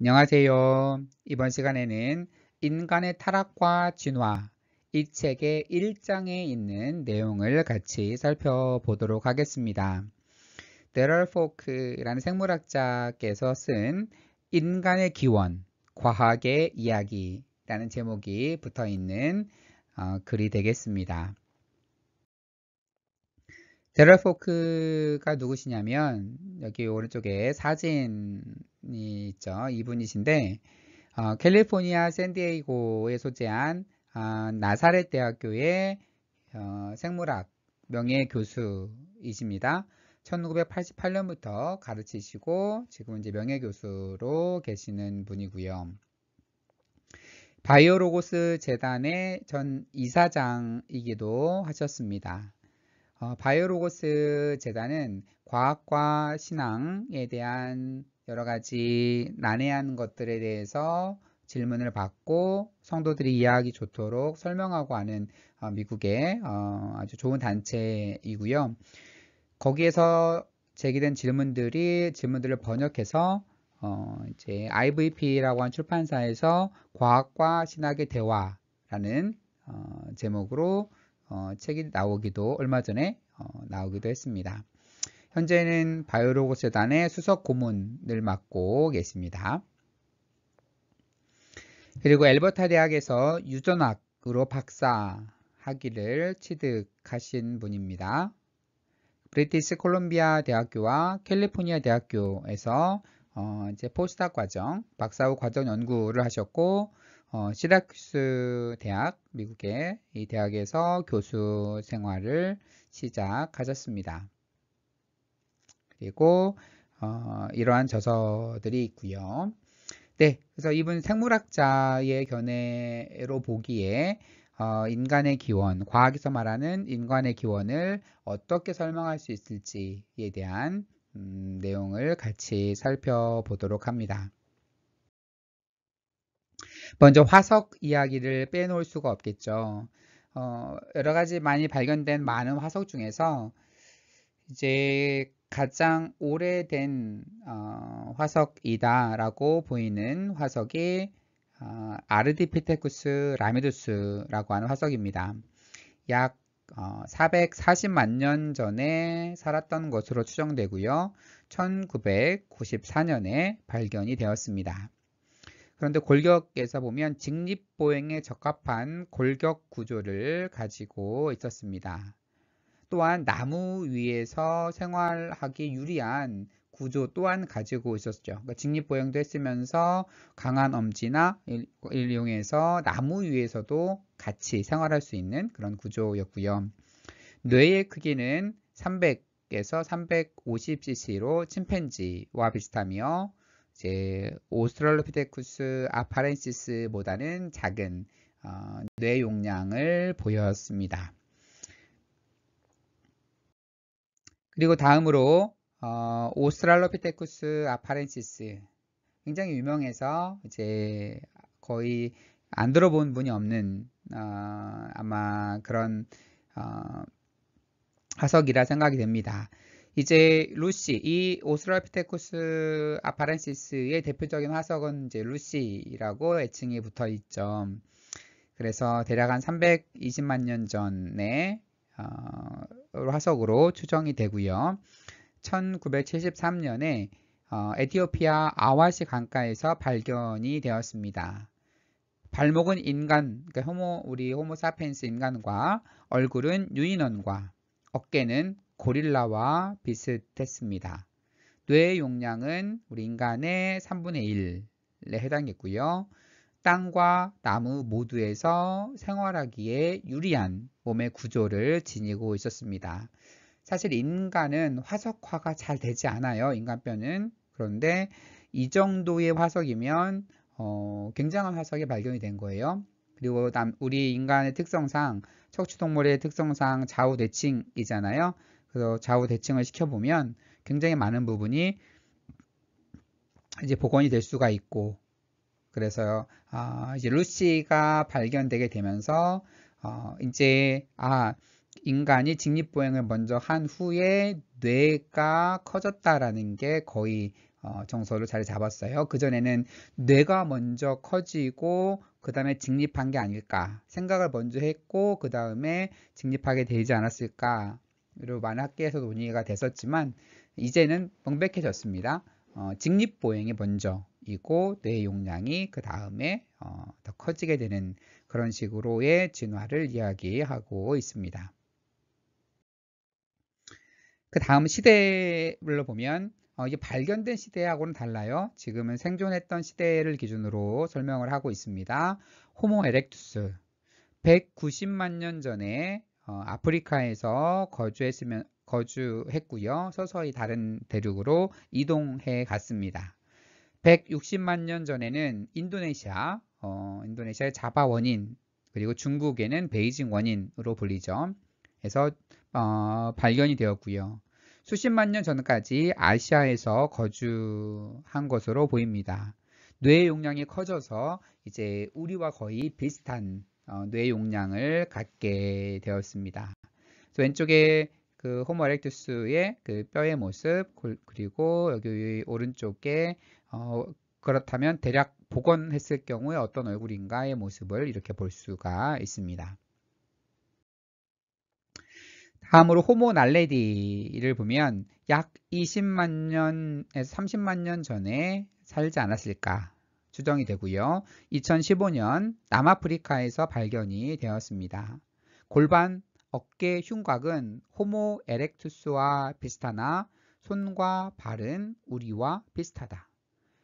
안녕하세요. 이번 시간에는 인간의 타락과 진화 이 책의 1장에 있는 내용을 같이 살펴보도록 하겠습니다. 데럴포크라는 생물학자께서 쓴 인간의 기원, 과학의 이야기라는 제목이 붙어 있는 어, 글이 되겠습니다. 데럴포크가 누구시냐면 여기 오른쪽에 사진이 있죠. 이분이신데 어, 캘리포니아 샌디에이고에 소재한 어, 나사렛 대학교의 어, 생물학 명예 교수이십니다. 1988년부터 가르치시고 지금 이제 명예 교수로 계시는 분이고요. 바이오로고스 재단의 전 이사장이기도 하셨습니다. 어, 바이오로고스 재단은 과학과 신앙에 대한 여러 가지 난해한 것들에 대해서 질문을 받고 성도들이 이해하기 좋도록 설명하고 하는 어, 미국의 어, 아주 좋은 단체이고요. 거기에서 제기된 질문들이 질문들을 번역해서 어, 이제 IVP라고 한 출판사에서 과학과 신학의 대화라는 제목으로 어, 책이 나오기도 얼마 전에 어, 나오기도 했습니다. 현재는 바이오로고 재단의 수석 고문을 맡고 계십니다. 그리고 엘버타 대학에서 유전학으로 박사 학위를 취득하신 분입니다. 브리티스 콜롬비아 대학교와 캘리포니아 대학교에서 어, 이제 포스닥 과정, 박사 후 과정 연구를 하셨고 어, 시라큐스 대학, 미국의 이 대학에서 교수 생활을 시작하셨습니다. 그리고 어, 이러한 저서들이 있고요. 네, 그래서 이분 생물학자의 견해로 보기에 어, 인간의 기원, 과학에서 말하는 인간의 기원을 어떻게 설명할 수 있을지에 대한 음, 내용을 같이 살펴보도록 합니다. 먼저 화석 이야기를 빼놓을 수가 없겠죠. 어, 여러 가지 많이 발견된 많은 화석 중에서 이제 가장 오래된 어, 화석이다라고 보이는 화석이 어, 아르디피테쿠스 라미두스라고 하는 화석입니다. 약 어, 440만 년 전에 살았던 것으로 추정되고요. 1994년에 발견이 되었습니다. 그런데 골격에서 보면 직립보행에 적합한 골격 구조를 가지고 있었습니다. 또한 나무 위에서 생활하기 유리한 구조 또한 가지고 있었죠. 그러니까 직립보행도 했으면서 강한 엄지나 일, 이용해서 나무 위에서도 같이 생활할 수 있는 그런 구조였고요. 뇌의 크기는 300에서 350cc로 침팬지와 비슷하며 이제 오스트랄로피테쿠스 아파렌시스보다는 작은 어, 뇌 용량을 보였습니다. 그리고 다음으로 어, 오스트랄로피테쿠스 아파렌시스 굉장히 유명해서 이제 거의 안 들어본 분이 없는 어, 아마 그런 어, 화석이라 생각이 됩니다. 이제 루시 이 오스트랄피테쿠스 아파렌시스의 대표적인 화석은 이제 루시라고 애칭이 붙어 있죠. 그래서 대략 한 320만 년 전에 어, 화석으로 추정이 되고요. 1973년에 어, 에티오피아 아와시 강가에서 발견이 되었습니다. 발목은 인간, 그러니까 호모, 우리 호모사펜스 인간과 얼굴은 유인원과 어깨는 고릴라와 비슷했습니다. 뇌 용량은 우리 인간의 3분의 1에 해당했고요. 땅과 나무 모두에서 생활하기에 유리한 몸의 구조를 지니고 있었습니다. 사실 인간은 화석화가 잘 되지 않아요. 인간뼈는. 그런데 이 정도의 화석이면 어, 굉장한 화석이 발견이 된 거예요. 그리고 남, 우리 인간의 특성상, 척추동물의 특성상 좌우대칭이잖아요. 그래서 좌우 대칭을 시켜보면 굉장히 많은 부분이 이제 복원이 될 수가 있고 그래서요 아, 이제 루시가 발견되게 되면서 어, 이제 아 인간이 직립보행을 먼저 한 후에 뇌가 커졌다라는 게 거의 어, 정서를잘 잡았어요. 그전에는 뇌가 먼저 커지고 그 다음에 직립한 게 아닐까 생각을 먼저 했고 그 다음에 직립하게 되지 않았을까 만 학계에서 논의가 됐었지만 이제는 명백해졌습니다. 어, 직립보행이 먼저이고 뇌 용량이 그 다음에 어, 더 커지게 되는 그런 식으로의 진화를 이야기하고 있습니다. 그 다음 시대를 보면 어, 이게 발견된 시대하고는 달라요. 지금은 생존했던 시대를 기준으로 설명을 하고 있습니다. 호모 에렉투스 190만 년 전에 어, 아프리카에서 거주했으면 거주했고요. 서서히 다른 대륙으로 이동해 갔습니다. 160만 년 전에는 인도네시아, 어, 인도네시아의 자바 원인, 그리고 중국에는 베이징 원인으로 불리죠. 그래서 어, 발견이 되었고요. 수십만 년 전까지 아시아에서 거주한 것으로 보입니다. 뇌 용량이 커져서 이제 우리와 거의 비슷한 어, 뇌 용량을 갖게 되었습니다. 왼쪽에 그 호모 에렉투스의 그 뼈의 모습 그리고 여기 오른쪽에 어, 그렇다면 대략 복원했을 경우에 어떤 얼굴인가의 모습을 이렇게 볼 수가 있습니다. 다음으로 호모 날레디를 보면 약 20만 년에서 30만 년 전에 살지 않았을까 추정이 되고요. 2015년 남아프리카에서 발견이 되었습니다. 골반 어깨 흉곽은 호모 에렉투스와 비슷하나 손과 발은 우리와 비슷하다.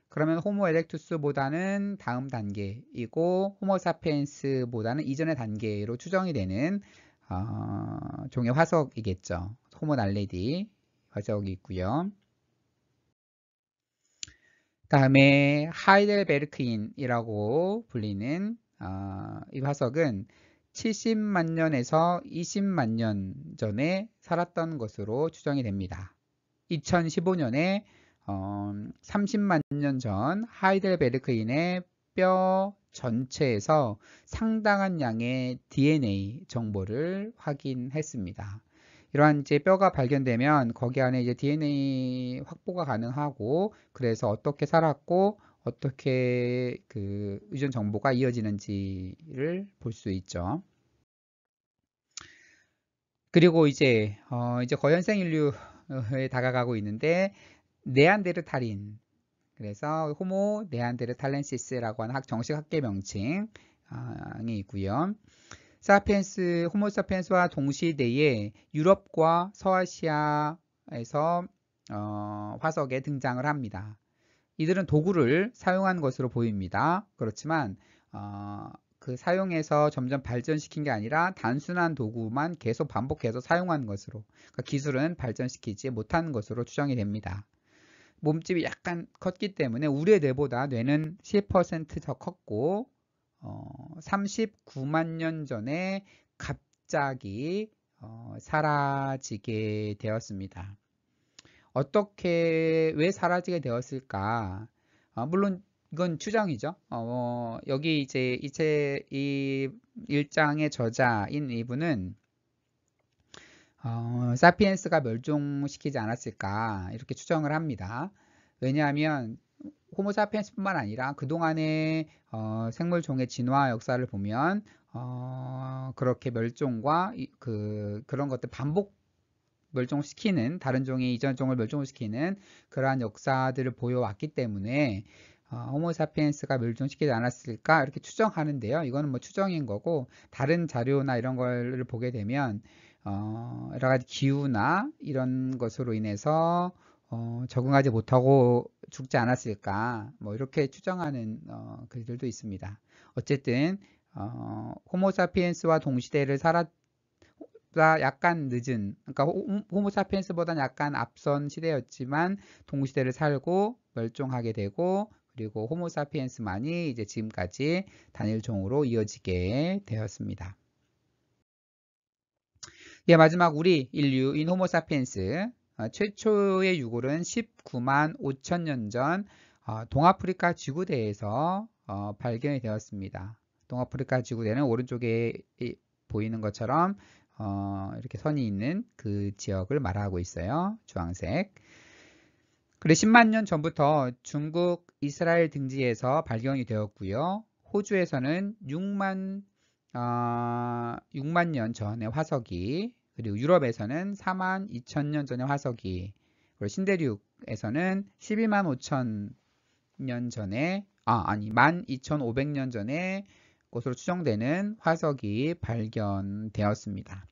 그러면 호모 에렉투스보다는 다음 단계이고 호모 사피엔스보다는 이전의 단계로 추정이 되는 어, 종의 화석이겠죠. 호모 날레디 화석이 있고요. 다음에 하이델베르크인이라고 불리는 어, 이 화석은 70만 년에서 20만 년 전에 살았던 것으로 추정이 됩니다. 2015년에 어, 30만 년 전 하이델베르크인의 뼈 전체에서 상당한 양의 DNA 정보를 확인했습니다. 이러한 이제 뼈가 발견되면 거기 안에 이제 DNA 확보가 가능하고 그래서 어떻게 살았고 어떻게 그 의존 정보가 이어지는지를 볼 수 있죠. 그리고 이제 어 이제 거연생 인류에 다가가고 있는데 네안데르탈인 그래서 호모 네안데르탈렌시스라고 하는 학 정식 학계 명칭이 아, 있고요. 사피엔스, 호모사피엔스와 동시대에 유럽과 서아시아에서 어, 화석에 등장을 합니다. 이들은 도구를 사용한 것으로 보입니다. 그렇지만 어, 그 사용해서 점점 발전시킨 게 아니라 단순한 도구만 계속 반복해서 사용한 것으로 그러니까 기술은 발전시키지 못한 것으로 추정이 됩니다. 몸집이 약간 컸기 때문에 우리의 뇌보다 뇌는 10%더 컸고 어, 39만 년 전에 갑자기 어, 사라지게 되었습니다. 어떻게 왜 사라지게 되었을까? 어, 물론 이건 추정이죠. 어, 어, 여기 이제 이체 이 일장의 저자인 이분은 어, 사피엔스가 멸종시키지 않았을까 이렇게 추정을 합니다. 왜냐하면 호모사피엔스뿐만 아니라 그동안의 어, 생물종의 진화 역사를 보면 어, 그렇게 멸종과 이, 그, 그런 것들 반복 멸종시키는 다른 종의 이전 종을 멸종시키는 그러한 역사들을 보여왔기 때문에 어, 호모사피엔스가 멸종시키지 않았을까 이렇게 추정하는데요. 이거는 뭐 추정인 거고 다른 자료나 이런 걸 보게 되면 어, 여러 가지 기후나 이런 것으로 인해서 어, 적응하지 못하고 죽지 않았을까 뭐 이렇게 추정하는 어, 글들도 있습니다. 어쨌든 어, 호모사피엔스와 동시대를 살았다 약간 늦은 그러니까 음, 호모사피엔스보다 약간 앞선 시대였지만 동시대를 살고 멸종하게 되고 그리고 호모사피엔스만이 이제 지금까지 단일종으로 이어지게 되었습니다. 예, 마지막 우리 인류인 호모사피엔스 아, 최초의 유골은 19만 5천 년전 어, 동아프리카 지구대에서 어, 발견이 되었습니다. 동아프리카 지구대는 오른쪽에 보이는 것처럼 어, 이렇게 선이 있는 그 지역을 말하고 있어요. 주황색. 그래 10만 년 전부터 중국, 이스라엘 등지에서 발견이 되었고요. 호주에서는 6만 어, 6만 년 전의 화석이 그리고 유럽에서는 4만 2천 년 전의 화석이 그리고 신대륙에서는 12만 5천 년 전에 아 아니 12,500년 전에 것으로 추정되는 화석이 발견되었습니다.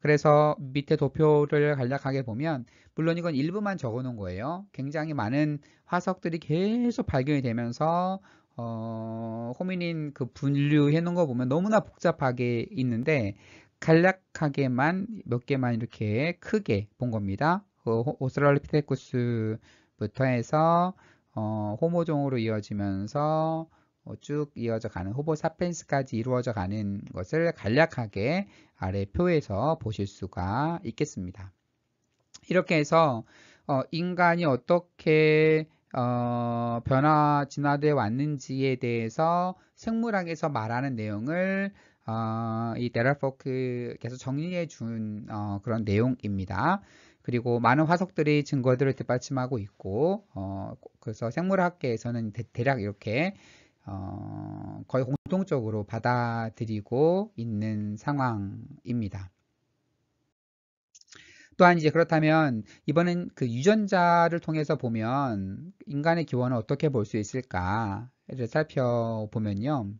그래서 밑에 도표를 간략하게 보면 물론 이건 일부만 적어 놓은 거예요. 굉장히 많은 화석들이 계속 발견이 되면서 어, 호미닌 그 분류해 놓은 거 보면 너무나 복잡하게 있는데 간략하게만 몇 개만 이렇게 크게 본 겁니다. 그 오스트랄로피테쿠스부터 해서 어, 호모종으로 이어지면서 어, 쭉 이어져 가는 호보사펜스까지 이루어져 가는 것을 간략하게 아래 표에서 보실 수가 있겠습니다. 이렇게 해서 어, 인간이 어떻게 어, 변화 진화되어 왔는지에 대해서 생물학에서 말하는 내용을 어, 이 데랄포크께서 정리해 준 어, 그런 내용입니다. 그리고 많은 화석들이 증거들을 뒷받침하고 있고 어, 그래서 생물학계에서는 대, 략 이렇게 어, 거의 공통적으로 받아들이고 있는 상황입니다. 또한 이제 그렇다면 이번엔 그 유전자를 통해서 보면 인간의 기원을 어떻게 볼 수 있을까를 살펴보면요.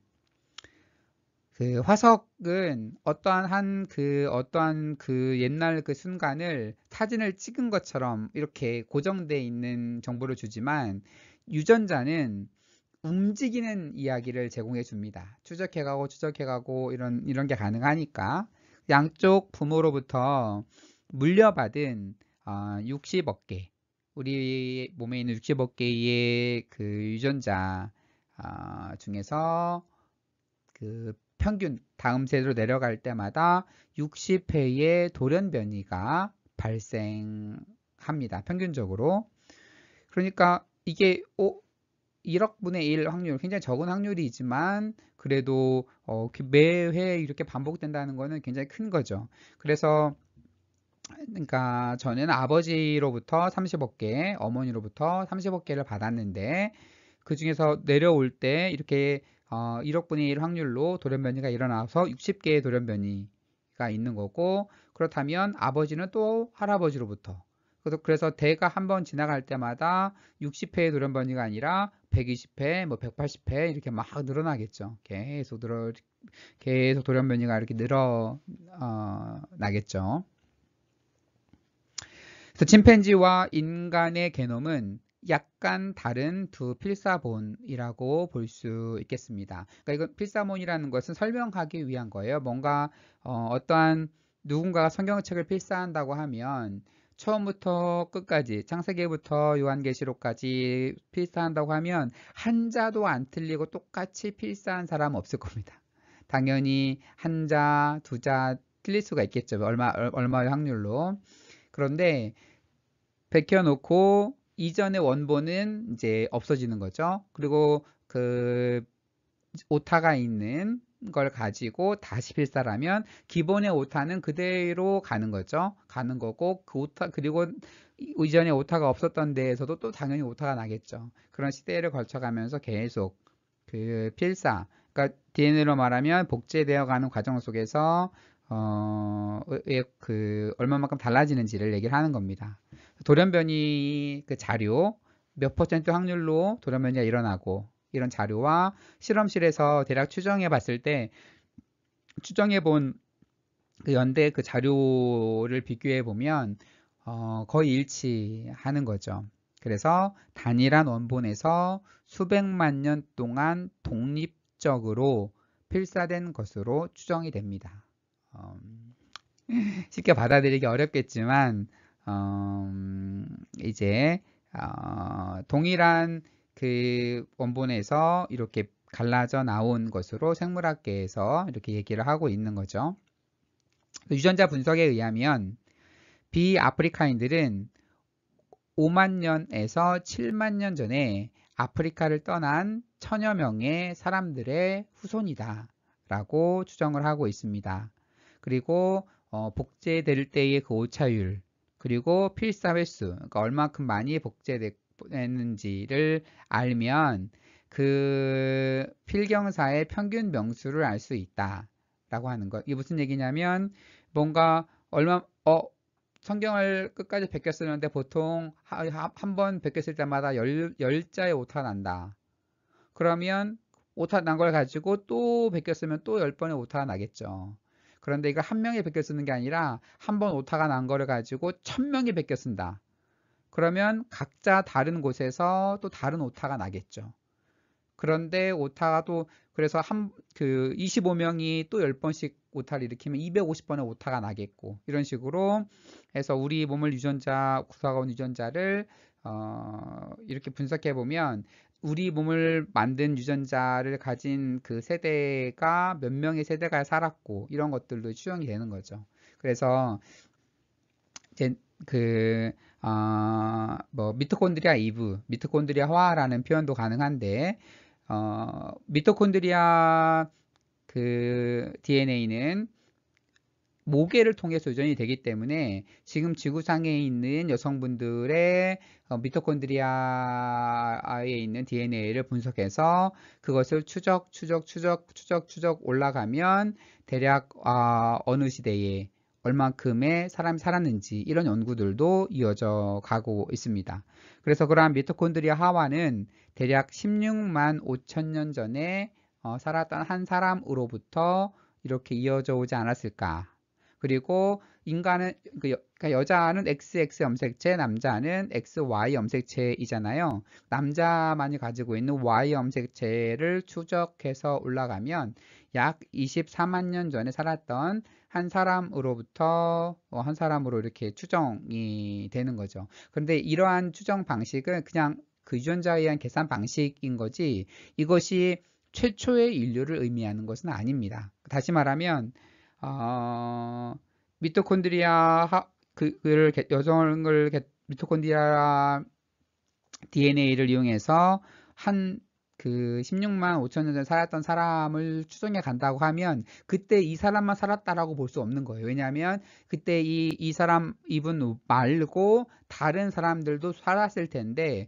그 화석은 어떠한 한그 어떠한 그 옛날 그 순간을 사진을 찍은 것처럼 이렇게 고정돼 있는 정보를 주지만 유전자는 움직이는 이야기를 제공해 줍니다. 추적해가고 추적해가고 이런 이런 게 가능하니까 양쪽 부모로부터 물려받은 어, 60억 개 우리 몸에 있는 60억 개의 그 유전자 어, 중에서 그 평균 다음 세대로 내려갈 때마다 60회의 돌연변이가 발생합니다. 평균적으로. 그러니까 이게 어, 1억분의 1 확률, 굉장히 적은 확률이지만 그래도 어, 매회 이렇게 반복된다는 것은 굉장히 큰 거죠. 그래서 그러니까 전는 아버지로부터 30억 개, 어머니로부터 30억 개를 받았는데 그 중에서 내려올 때 이렇게 어, 1억 분의 1 확률로 돌연변이가 일어나서 60개의 돌연변이가 있는 거고 그렇다면 아버지는 또 할아버지로부터 그래서 대가 한 번 지나갈 때마다 60회의 돌연변이가 아니라 120회, 뭐 180회 이렇게 막 늘어나겠죠. 계속 늘어 계속 돌연변이가 이렇게 늘어나겠죠. 어, 그래서 침팬지와 인간의 개놈은 약간 다른 두 필사본이라고 볼 수 있겠습니다. 그러니까 이건 필사본이라는 것은 설명하기 위한 거예요. 뭔가 어, 떠한 누군가가 성경책을 필사한다고 하면 처음부터 끝까지 창세기부터 요한계시록까지 필사한다고 하면 한자도 안 틀리고 똑같이 필사한 사람 없을 겁니다. 당연히 한자, 두자 틀릴 수가 있겠죠. 얼마 얼마의 확률로. 그런데 베껴놓고 이전의 원본은 이제 없어지는 거죠. 그리고 그 오타가 있는 걸 가지고 다시 필사라면 기본의 오타는 그대로 가는 거죠. 가는 거고 그 오타 그리고 이전에 오타가 없었던 데에서도 또 당연히 오타가 나겠죠. 그런 시대를 걸쳐가면서 계속 그 필사 그러니까 DNA로 말하면 복제되어 가는 과정 속에서 어, 그 얼마만큼 달라지는지를 얘기를 하는 겁니다. 돌연변이 그 자료 몇 퍼센트 확률로 돌연변이가 일어나고 이런 자료와 실험실에서 대략 추정해 봤을 때 추정해 본 그 연대 그 자료를 비교해 보면 어, 거의 일치하는 거죠. 그래서 단일한 원본에서 수백만 년 동안 독립적으로 필사된 것으로 추정이 됩니다. 어, 쉽게 받아들이기 어렵겠지만 음, 이제 어, 동일한 그 원본에서 이렇게 갈라져 나온 것으로 생물학계에서 이렇게 얘기를 하고 있는 거죠. 그 유전자 분석에 의하면 비아프리카인들은 5만 년에서 7만 년 전에 아프리카를 떠난 천여 명의 사람들의 후손이다 라고 추정을 하고 있습니다. 그리고 어, 복제될 때의 그 오차율 그리고 필사 횟수, 그러니까 얼마큼 많이 복제됐는지를 알면 그 필경사의 평균 명수를 알 수 있다. 라고 하는 것. 이게 무슨 얘기냐면 뭔가 얼마, 어, 성경을 끝까지 베껴 쓰는데 보통 한 번베꼈을 때마다 열, 열 자의 오타 난다. 그러면 오타 난 걸 가지고 또베꼈으면또 열 번의 오타 나겠죠. 그런데 이거 한 명이 베껴 쓰는 게 아니라 한 번 오타가 난 거를 가지고 천 명이 베껴 쓴다. 그러면 각자 다른 곳에서 또 다른 오타가 나겠죠. 그런데 오타가 또 그래서 한 그 25명이 또 10번씩 오타를 일으키면 250번의 오타가 나겠고 이런 식으로 해서 우리 몸을 유전자 구사원 가 유전자를 어, 이렇게 분석해 보면 우리 몸을 만든 유전자를 가진 그 세대가 몇 명의 세대가 살았고 이런 것들도 추정이 되는 거죠. 그래서 이제 그, 어, 뭐, 미토콘드리아 이브, 미토콘드리아화라는 표현도 가능한데, 어, 미토콘드리아 그 DNA는 모계를 통해서 유전이 되기 때문에 지금 지구상에 있는 여성분들의 어, 미토콘드리아에 있는 DNA를 분석해서 그것을 추적, 추적, 추적, 추적, 추적 올라가면 대략 아, 어, 느 시대에 얼만큼의 사람이 살았는지 이런 연구들도 이어져 가고 있습니다. 그래서 그러한 미토콘드리아 하와는 대략 16만 5천 년 전에 어, 살았던 한 사람으로부터 이렇게 이어져 오지 않았을까 그리고 인간은 그 여, 그러니까 여자는 XX 염색체, 남자는 XY 염색체이잖아요. 남자만이 가지고 있는 Y 염색체를 추적해서 올라가면 약 24만 년 전에 살았던 한 사람으로부터 어, 한 사람으로 이렇게 추정이 되는 거죠. 그런데 이러한 추정 방식은 그냥 그 유전자에 의한 계산 방식인 거지 이것이 최초의 인류를 의미하는 것은 아닙니다. 다시 말하면 어, 미토콘드리아 그, 그를 여정을 미토콘드리아 DNA를 이용해서 한 그 16만 5천 년전 살았던 사람을 추정해 간다고 하면 그때 이 사람만 살았다라고 볼 수 없는 거예요. 왜냐하면 그때 이, 이 사람 이분 말고 다른 사람들도 살았을 텐데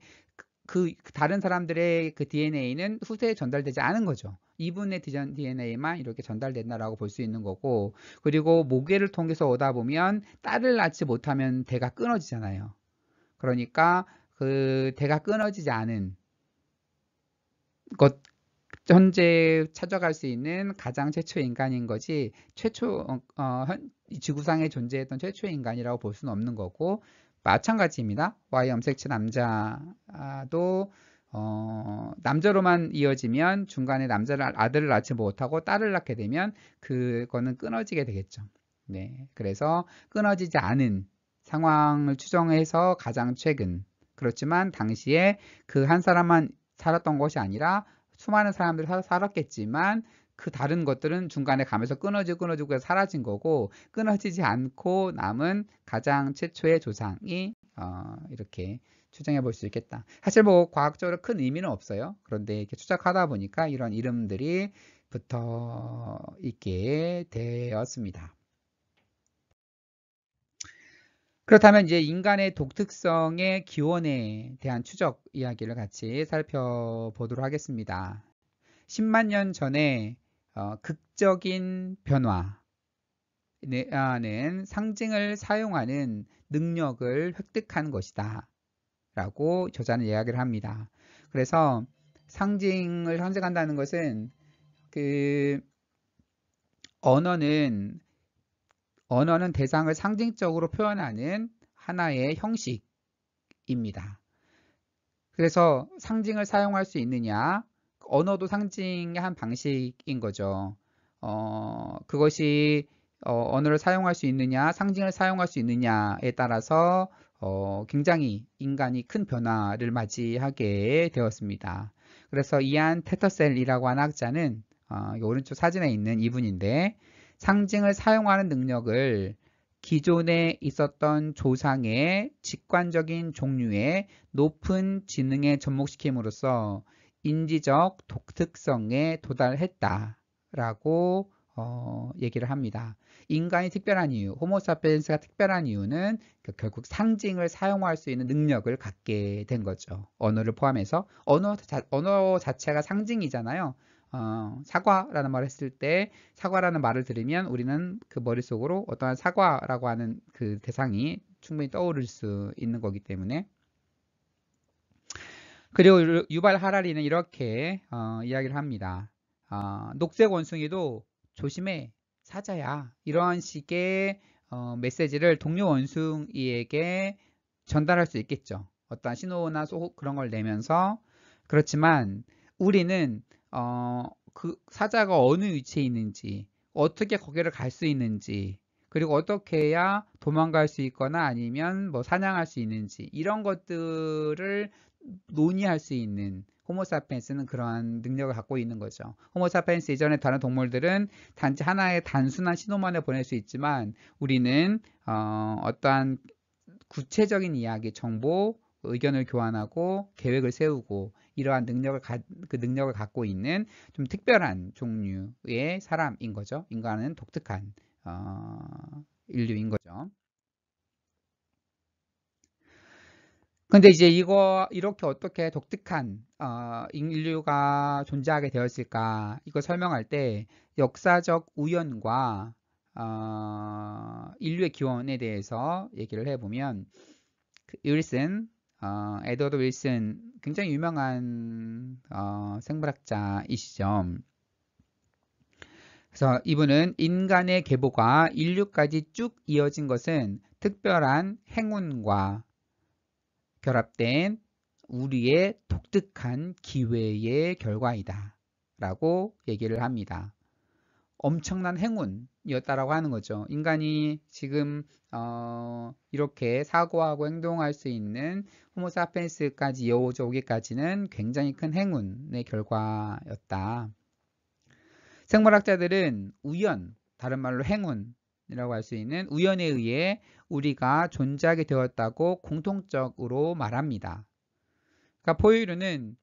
그, 그 다른 사람들의 그 DNA는 후세에 전달되지 않은 거죠. 2분의 DNA만 이렇게 전달된다라고 볼 수 있는 거고 그리고 모계를 통해서 오다 보면 딸을 낳지 못하면 대가 끊어지잖아요. 그러니까 그 대가 끊어지지 않은 것 현재 찾아갈 수 있는 가장 최초 인간인 거지 최초 어, 어 지구상에 존재했던 최초 인간이라고 볼 수는 없는 거고 마찬가지입니다. Y 염색체 남자도 어, 남자로만 이어지면 중간에 남자를 아들을 낳지 못하고 딸을 낳게 되면 그거는 끊어지게 되겠죠. 네, 그래서 끊어지지 않은 상황을 추정해서 가장 최근 그렇지만 당시에 그 한 사람만 살았던 것이 아니라 수많은 사람들이 살았겠지만 그 다른 것들은 중간에 가면서 끊어지고 끊어지고 사라진 거고 끊어지지 않고 남은 가장 최초의 조상이 어, 이렇게 추정해 볼 수 있겠다. 사실 뭐 과학적으로 큰 의미는 없어요. 그런데 이렇게 추적하다 보니까 이런 이름들이 붙어 있게 되었습니다. 그렇다면 이제 인간의 독특성의 기원에 대한 추적 이야기를 같이 살펴보도록 하겠습니다. 10만 년 전에 어, 극적인 변화는 네, 아, 상징을 사용하는 능력을 획득한 것이다. 라고 저자는 이야기를 합니다. 그래서 상징을 선택한다는 것은 그 언어는 언어는 대상을 상징적으로 표현하는 하나의 형식입니다. 그래서 상징을 사용할 수 있느냐 언어도 상징의 한 방식인 거죠. 어, 그것이 어, 언어를 사용할 수 있느냐 상징을 사용할 수 있느냐에 따라서 어, 굉장히 인간이 큰 변화를 맞이하게 되었습니다. 그래서 이안 테터셀이라고 하는 학자는 어, 오른쪽 사진에 있는 이분인데 상징을 사용하는 능력을 기존에 있었던 조상의 직관적인 종류의 높은 지능에 접목시킴으로써 인지적 독특성에 도달했다라고 어, 얘기를 합니다. 인간이 특별한 이유, 호모사피엔스가 특별한 이유는 그 결국 상징을 사용할 수 있는 능력을 갖게 된 거죠. 언어를 포함해서 언어, 자, 언어 자체가 상징이잖아요. 어, 사과라는 말을 했을 때 사과라는 말을 들으면 우리는 그 머릿속으로 어떠한 사과라고 하는 그 대상이 충분히 떠오를 수 있는 거기 때문에 그리고 유발 하라리는 이렇게 어, 이야기를 합니다. 어, 녹색 원숭이도 조심해 사자야. 이러한 식의 어, 메시지를 동료 원숭이에게 전달할 수 있겠죠. 어떤 신호나 소 그런 걸 내면서 그렇지만 우리는 어, 그 사자가 어느 위치에 있는지 어떻게 거기를 갈 수 있는지 그리고 어떻게 해야 도망갈 수 있거나 아니면 뭐 사냥할 수 있는지 이런 것들을 논의할 수 있는 호모사피엔스는 그러한 능력을 갖고 있는 거죠. 호모사피엔스 이전에 다른 동물들은 단지 하나의 단순한 신호만을 보낼 수 있지만 우리는 어, 어떠한 구체적인 이야기, 정보, 의견을 교환하고 계획을 세우고 이러한 능력을 가, 그 능력을 갖고 있는 좀 특별한 종류의 사람인 거죠. 인간은 독특한 어, 인류인 거죠. 근데 이제 이거 이렇게 어떻게 독특한 어, 인류가 존재하게 되었을까 이거 설명할 때 역사적 우연과 어, 인류의 기원에 대해서 얘기를 해보면 그 윌슨, 어, 에드워드 윌슨 굉장히 유명한 어, 생물학자이시죠. 그래서 이분은 인간의 계보가 인류까지 쭉 이어진 것은 특별한 행운과 결합된 우리의 독특한 기회의 결과이다. 라고 얘기를 합니다. 엄청난 행운이었다라고 하는 거죠. 인간이 지금 어, 이렇게 사고하고 행동할 수 있는 호모사피엔스까지 이어져 오기까지는 굉장히 큰 행운의 결과였다. 생물학자들은 우연, 다른 말로 행운, 이라고 할 수 있는 우연에 의해 우리가 존재하게 되었다고 공통적으로 말합니다. 그러니까 포유류는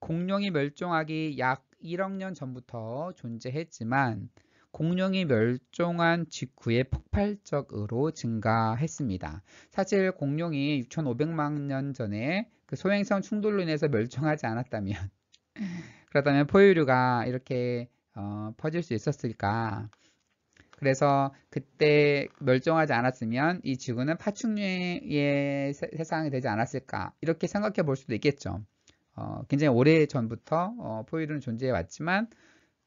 공룡이 멸종하기 약 1억 년 전부터 존재했지만 공룡이 멸종한 직후에 폭발적으로 증가했습니다. 사실 공룡이 6,500만 년 전에 그 소행성 충돌로 인해서 멸종하지 않았다면 음. 그렇다면 포유류가 이렇게 어, 퍼질 수 있었을까? 그래서 그때 멸종하지 않았으면 이 지구는 파충류의 세상이 되지 않았을까 이렇게 생각해 볼 수도 있겠죠. 어, 굉장히 오래 전부터 어, 포유류는 존재해 왔지만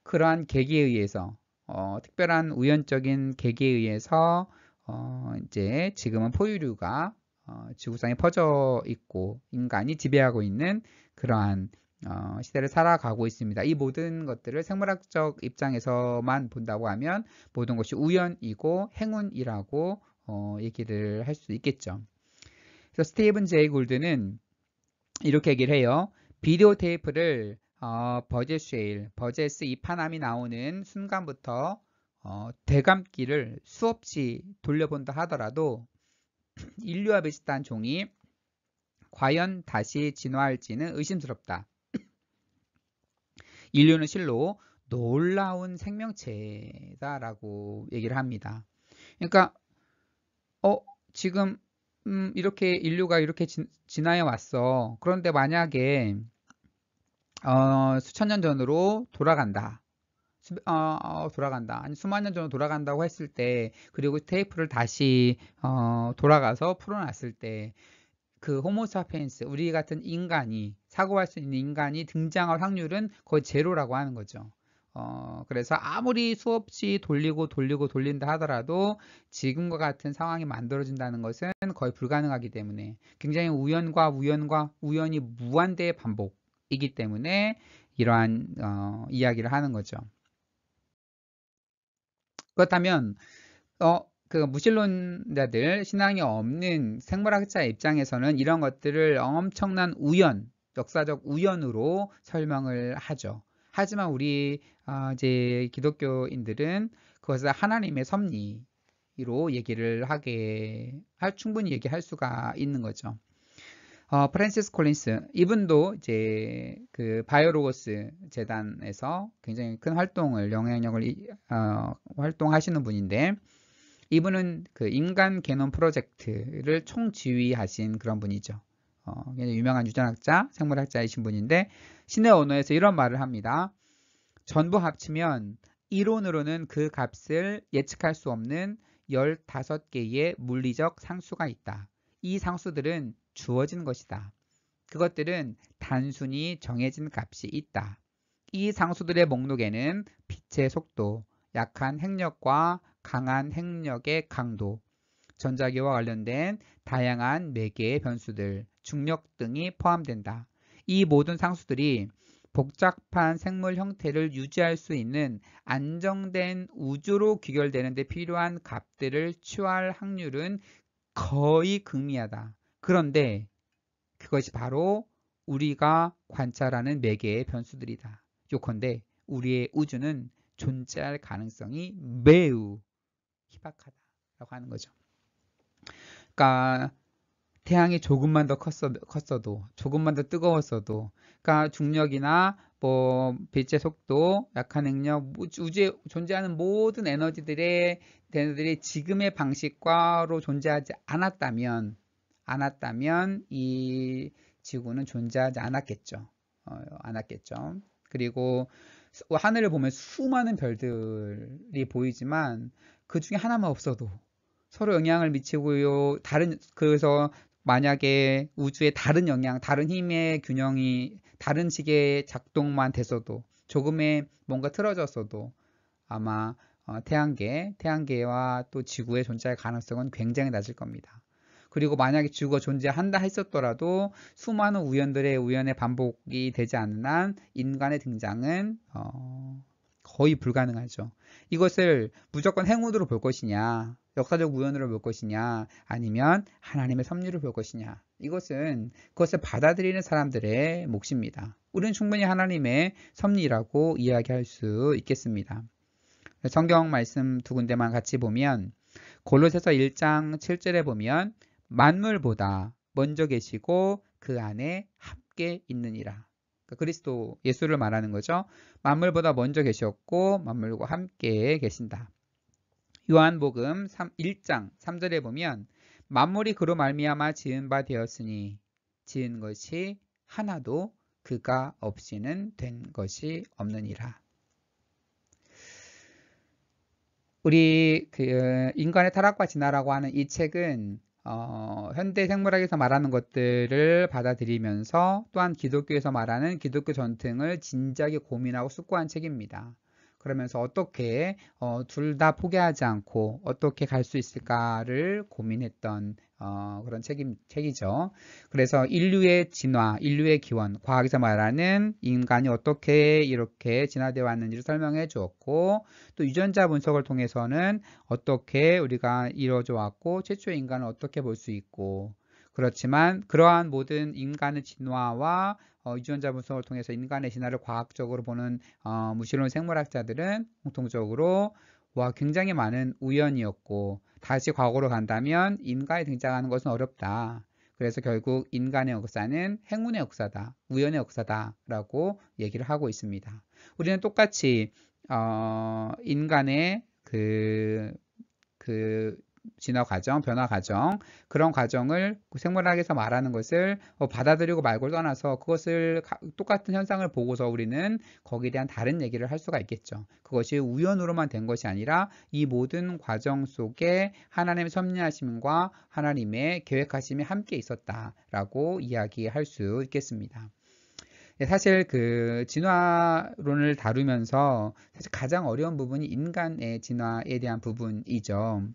그러한 계기에 의해서 어, 특별한 우연적인 계기에 의해서 어, 이제 지금은 포유류가 어, 지구상에 퍼져 있고 인간이 지배하고 있는 그러한 어, 시대를 살아가고 있습니다. 이 모든 것들을 생물학적 입장에서만 본다고 하면 모든 것이 우연이고 행운이라고 어, 얘기를 할 수 있겠죠. 그래서 스티븐 제이 골드는 이렇게 얘기를 해요. 비디오 테이프를 어, 버제쉐일, 버제스 이 파남이 나오는 순간부터 어, 대감기를 수없이 돌려본다 하더라도 인류와 비슷한 종이 과연 다시 진화할지는 의심스럽다. 인류는 실로 놀라운 생명체다라고 얘기를 합니다. 그러니까 어 지금 음, 이렇게 인류가 이렇게 지, 나해 왔어. 그런데 만약에 어, 수천 년 전으로 돌아간다. 어, 어, 돌아간다. 아니 수만 년 전으로 돌아간다고 했을 때 그리고 테이프를 다시 어, 돌아가서 풀어놨을 때그 호모사피엔스 우리 같은 인간이 사고할 수 있는 인간이 등장할 확률은 거의 제로라고 하는 거죠. 어, 그래서 아무리 수없이 돌리고 돌리고 돌린다 하더라도 지금과 같은 상황이 만들어진다는 것은 거의 불가능하기 때문에 굉장히 우연과 우연과 우연이 무한대의 반복이기 때문에 이러한 어, 이야기를 하는 거죠. 그렇다면 어, 그 무신론자들 신앙이 없는 생물학자 입장에서는 이런 것들을 엄청난 우연, 역사적 우연으로 설명을 하죠. 하지만 우리 어, 이제 기독교인들은 그것을 하나님의 섭리로 얘기를 하게 할 충분히 얘기할 수가 있는 거죠. 어, 프란시스 콜린스 이분도 이제 그 바이오로고스 재단에서 굉장히 큰 활동을 영향력을 어, 활동하시는 분인데 이분은 그 인간 개놈 프로젝트를 총지휘하신 그런 분이죠. 어, 유명한 유전학자, 생물학자이신 분인데 신의 언어에서 이런 말을 합니다. 전부 합치면 이론으로는 그 값을 예측할 수 없는 15개의 물리적 상수가 있다. 이 상수들은 주어진 것이다. 그것들은 단순히 정해진 값이 있다. 이 상수들의 목록에는 빛의 속도, 약한 핵력과 강한 핵력의 강도, 전자기와 관련된 다양한 매개의 변수들, 중력 등이 포함된다. 이 모든 상수들이 복잡한 생물 형태를 유지할 수 있는 안정된 우주로 귀결되는 데 필요한 값들을 취할 확률은 거의 극미하다. 그런데 그것이 바로 우리가 관찰하는 매개의 변수들이다. 요컨대 우리의 우주는 존재할 가능성이 매우 희박하다라고 하는 거죠. 그러니까 태양이 조금만 더 컸어, 컸어도 조금만 더 뜨거웠어도 그러니까 중력이나 뭐 빛의 속도, 약한 행력 뭐 우주에 존재하는 모든 에너지들의 대너들이 지금의 방식과로 존재하지 않았다면 않았다면 이 지구는 존재하지 않았겠죠. 어, 않았겠죠. 그리고 하늘을 보면 수많은 별들이 보이지만 그 중에 하나만 없어도 서로 영향을 미치고요. 다른 그래서 만약에 우주의 다른 영향, 다른 힘의 균형이 다른 식의 작동만 됐어도 조금의 뭔가 틀어졌어도 아마 어, 태양계, 태양계와 또 지구의 존재할 가능성은 굉장히 낮을 겁니다. 그리고 만약에 지구가 존재한다 했었더라도 수많은 우연들의 우연의 반복이 되지 않는 한 인간의 등장은 어, 거의 불가능하죠. 이것을 무조건 행운으로 볼 것이냐, 역사적 우연으로 볼 것이냐, 아니면 하나님의 섭리를 볼 것이냐. 이것은 그것을 받아들이는 사람들의 몫입니다. 우리는 충분히 하나님의 섭리라고 이야기할 수 있겠습니다. 성경 말씀 두 군데만 같이 보면 골로새서 1장 7절에 보면 만물보다 먼저 계시고 그 안에 함께 있느니라. 그러니까 그리스도 예수를 말하는 거죠. 만물보다 먼저 계셨고 만물과 함께 계신다. 요한복음 3, 1장 3절에 보면 만물이 그로 말미암아 지은 바 되었으니 지은 것이 하나도 그가 없이는 된 것이 없느니라. 우리 그 인간의 타락과 진화라고 하는 이 책은 어, 현대 생물학에서 말하는 것들을 받아들이면서 또한 기독교에서 말하는 기독교 전통을 진지하게 고민하고 숙고한 책입니다. 그러면서 어떻게 어, 둘 다 포기하지 않고 어떻게 갈 수 있을까를 고민했던 어, 그런 책임, 책이죠. 그래서 인류의 진화, 인류의 기원, 과학에서 말하는 인간이 어떻게 이렇게 진화되어 왔는지를 설명해 주었고, 또 유전자 분석을 통해서는 어떻게 우리가 이루어져 왔고, 최초의 인간을 어떻게 볼 수 있고, 그렇지만 그러한 모든 인간의 진화와 어, 유전자 분석을 통해서 인간의 진화를 과학적으로 보는 어, 무신론 생물학자들은 공통적으로 와 굉장히 많은 우연이었고 다시 과거로 간다면 인간이 등장하는 것은 어렵다. 그래서 결국 인간의 역사는 행운의 역사다, 우연의 역사다라고 얘기를 하고 있습니다. 우리는 똑같이 어, 인간의 그, 그 진화 과정, 변화 과정 그런 과정을 생물학에서 말하는 것을 어, 받아들이고 말고 떠나서 그것을 똑같은 현상을 보고서 우리는 거기에 대한 다른 얘기를 할 수가 있겠죠. 그것이 우연으로만 된 것이 아니라 이 모든 과정 속에 하나님의 섭리하심과 하나님의 계획하심이 함께 있었다라고 이야기할 수 있겠습니다. 예, 사실 그 진화론을 다루면서 사실 가장 어려운 부분이 인간의 진화에 대한 부분이죠.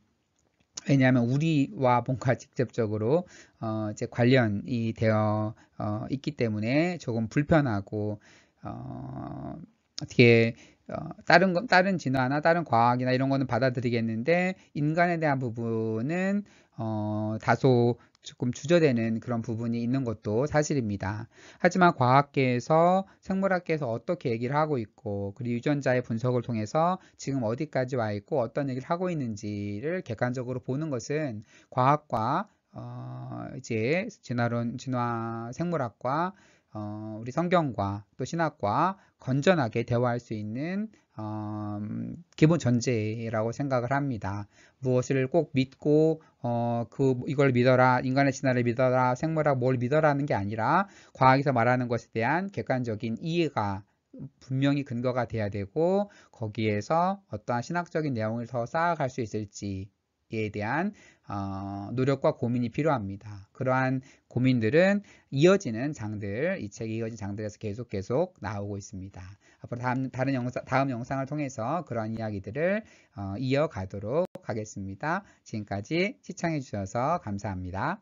왜냐하면 우리와 뭔가 직접적으로 어, 이제 관련이 되어 어, 있기 때문에 조금 불편하고 어, 어떻게 어, 다른 건 다른 진화나 다른 과학이나 이런 거는 받아들이겠는데 인간에 대한 부분은 어, 다소 조금 주저되는 그런 부분이 있는 것도 사실입니다. 하지만 과학계에서 생물학계에서 어떻게 얘기를 하고 있고 그리고 유전자의 분석을 통해서 지금 어디까지 와 있고 어떤 얘기를 하고 있는지를 객관적으로 보는 것은 과학과 어, 이제 진화론 진화 생물학과 어, 우리 성경과 또 신학과 건전하게 대화할 수 있는 어, 기본 전제라고 생각을 합니다. 무엇을 꼭 믿고 어, 그 이걸 믿어라, 인간의 진화를 믿어라, 생물학 뭘 믿어라는 게 아니라 과학에서 말하는 것에 대한 객관적인 이해가 분명히 근거가 돼야 되고 거기에서 어떠한 신학적인 내용을 더 쌓아갈 수 있을지 에 대한 어, 노력과 고민이 필요합니다. 그러한 고민들은 이어지는 장들, 이 책이 이어진 장들에서 계속 계속 나오고 있습니다. 앞으로 다음, 다른 영상, 다음 영상을 통해서 그런 이야기들을 어, 이어가도록 하겠습니다. 지금까지 시청해주셔서 감사합니다.